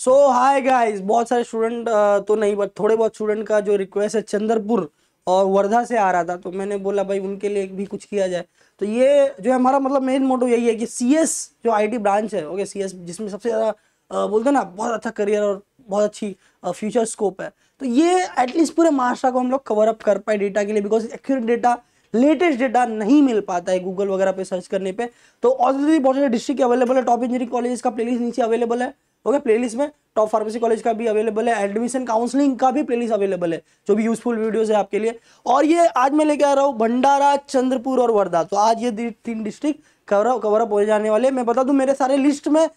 सो hi guys बहुत सारे student तो नहीं बट थोड़े बहुत स्टूडेंट का जो रिक्वेस्ट है चंद्रपुर और वर्धा से आ रहा था तो मैंने बोला भाई उनके लिए भी कुछ किया जाए तो ये जो है हमारा मतलब मेन मोटो यही है कि सी जो आई ब्रांच है ओके सी जिसमें सबसे ज़्यादा बोलते हैं ना बहुत अच्छा करियर और बहुत अच्छी फ्यूचर स्कोप है तो ये एटलीस्ट पूरे महाराष्ट्र को हम लोग कवर अप कर पाए डेटा के लिए because accurate data latest data नहीं मिल पाता है गूगल वगैरह पे सर्च करने पे तो ऑलरेडी बहुत सारे डिस्ट्रिक्ट अवेलेबल है टॉप इंजीनियरिंग कॉलेज का प्लेलिस्ट नीचे अवेलेबल है ओके प्लेलिस्ट में टॉप फार्मेसी कॉलेज का भी अवेलेबल है एडमिशन काउंसलिंग का भी प्लेलिस्ट अवेलेबल है जो भी यूजफुल वीडियोस है आपके लिए और ये आज मैं लेके आ रहा हूँ भंडारा चंद्रपुर और वर्धा तो आज ये तीन डिस्ट्रिक्ट कवर कवर अप हो जाने वाले मैं बता दूँ मेरे सारे लिस्ट में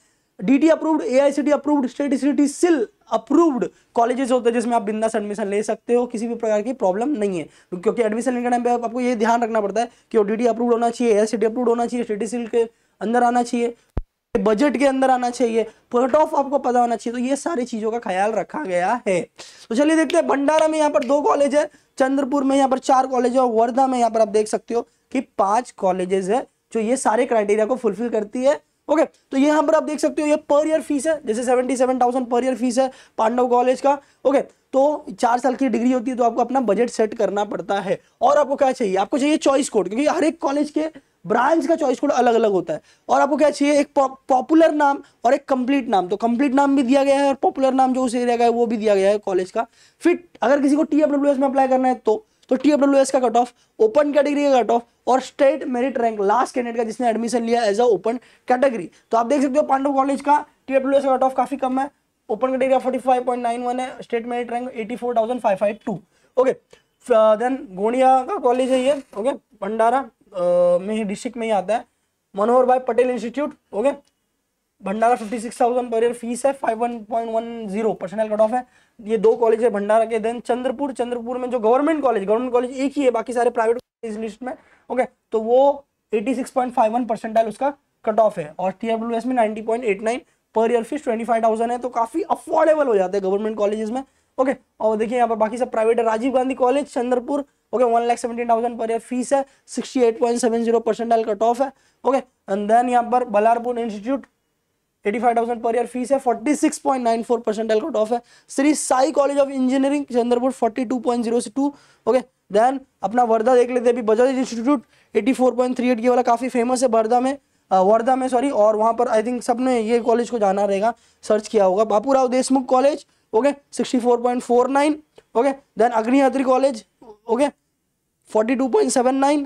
D T approved A approved state city cell approved colleges होते हैं जिसमें आप बिंदास एडमिशन ले सकते हो किसी भी प्रकार की प्रॉब्लम नहीं है क्योंकि एडमिशन लेने के टाइम पे आपको ये ध्यान रखना पड़ता है कि वो डी अप्रूव्ड होना चाहिए ए अप्रूव्ड होना चाहिए स्टेट सिल के अंदर आना चाहिए बजट के अंदर आना चाहिए पोर्ट ऑफ आपको पता होना चाहिए तो ये सारी चीजों का ख्याल रखा गया है तो चलिए देखते हैं भंडारा में यहाँ पर दो कॉलेज है चंद्रपुर में यहाँ पर चार कॉलेज है और वर्धा में यहाँ पर आप देख सकते हो कि पांच कॉलेजेस है जो ये सारे क्राइटेरिया को फुलफिल करती है ओके okay, तो यहाँ पर आप देख सकते हो ये पर ईयर फीस है जैसे seventy seven thousand per year fees है पांडव कॉलेज का ओके okay, तो चार साल की डिग्री होती है तो आपको अपना बजट सेट करना पड़ता है और आपको क्या चाहिए आपको चाहिए चॉइस कोड क्योंकि हर एक कॉलेज के ब्रांच का चॉइस कोड अलग अलग होता है और आपको क्या चाहिए एक पॉपुलर नाम और एक कंप्लीट नाम तो कंप्लीट नाम भी दिया गया है और पॉपुलर नाम जो उस एरिया का है वो भी दिया गया है कॉलेज का फिर अगर किसी को टी में अप्लाई करना है तो तो टी का कट ऑफ ओपन कैटेगरी का कट ऑफ और state merit rank last candidate का जिसने एडमिशन लिया एज अ ओपन कैटेगरी तो आप देख सकते हो पांडव कॉलेज का टी का कट ऑफ काफी कम है ओपन कैटेगरी फोर्टी फाइव है state merit rank eighty okay then Gondia का कॉलेज है ये ओके भंडारा में ही डिस्ट्रिक्ट में ही आता है Manohar Bhai Patel institute okay Bhandara fifty six thousand per year fees है five one point one zero percentile cut off है ये दो कॉलेज है भंडारा के देन चंद्रपुर चंद्रपुर में जो गवर्नमेंट कॉलेज गवर्नमेंट कॉलेज एक ही है बाकी सारे प्राइवेट कॉलेज लिस्ट में ओके तो वो eighty six point five one percentile उसका कट ऑफ है और टी डब्ल्यू एस में ninety point eight nine per year fees twenty five thousand है तो काफ़ी अफोर्डेबल हो जाते हैं गवर्नमेंट कॉलेज में ओके और देखिए यहाँ पर बाकी सब प्राइवेट है Rajiv Gandhi college Chandrapur okay one lakh seventeen thousand per year fees है sixty eight point seven zero percentile cut off है ओके एंड देन यहाँ पर Ballarpur institute eighty five thousand per year fees है forty six point nine four percentile cut off है Shri Sai college of engineering Chandrapur forty two point zero two okay then अपना वर्धा देख लेते अभी Bajaj institute eighty four point three eight ये वाला काफ़ी famous है वर्धा में वर्धा में सॉरी और वहाँ पर आई थिंक सब ने ये कॉलेज को जाना रहेगा सर्च किया होगा Bapu Rao Deshmukh college okay sixty four point four nine okay then Agnihotri college okay 42.79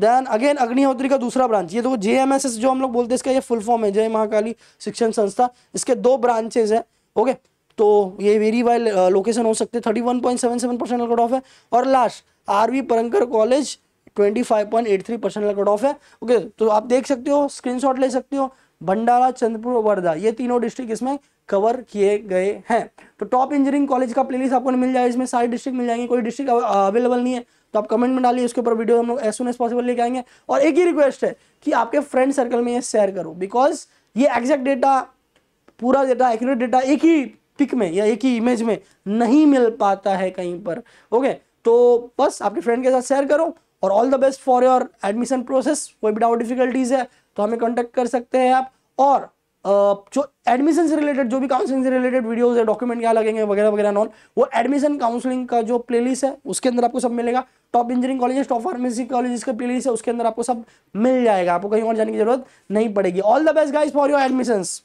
then again Agnihotri का दूसरा ब्रांच ये देखो तो जे जो हम लोग बोलते हैं इसका ये फुल फॉर्म है जय महाकाली शिक्षण संस्था इसके दो ब्रांचेज हैं ओके तो ये वेरी वाइल लोकेशन हो सकते thirty one point seven seven percent cut off है और लास्ट आर वी परंकर college twenty five point eight three percent cut off है ओके तो आप देख सकते हो स्क्रीनशॉट ले सकते हो भंडारा चंद्रपुर वर्धा ये तीनों डिस्ट्रिक्ट इसमें कवर किए गए हैं तो टॉप इंजीनियरिंग कॉलेज का प्लेलिस्ट आपको मिल जाएगा इसमें सारी डिस्ट्रिक्ट मिल जाएंगे कोई डिस्ट्रिक्ट अवेलेबल नहीं है तो आप कमेंट में डालिए उसके ऊपर वीडियो हम लोग एज सुन एज पॉसिबल लेके आएंगे और एक ही रिक्वेस्ट है कि आपके फ्रेंड सर्कल में ये शेयर करो बिकॉज ये एग्जैक्ट डेटा पूरा डेटा एक्यूरेट डेटा एक ही पिक में या एक ही इमेज में नहीं मिल पाता है कहीं पर ओके तो बस आपके फ्रेंड के साथ शेयर करो और all the best for your admission process कोई भी डाउट डिफिकल्टीज़ है तो हमें कॉन्टेक्ट कर सकते हैं आप और जो एडमिशन से रिलेटेड जो भी काउंसलिंग से रिलेटेड वीडियोस है डॉक्यूमेंट क्या लगेंगे वगैरह वगैरह नॉन वो एडमिशन काउंसलिंग का जो प्लेलिस्ट है उसके अंदर आपको सब मिलेगा top engineering college top pharmacy college का प्लेलिस्ट है उसके अंदर आपको सब मिल जाएगा आपको कहीं और जाने की जरूरत नहीं पड़ेगी all the best guys for your admissions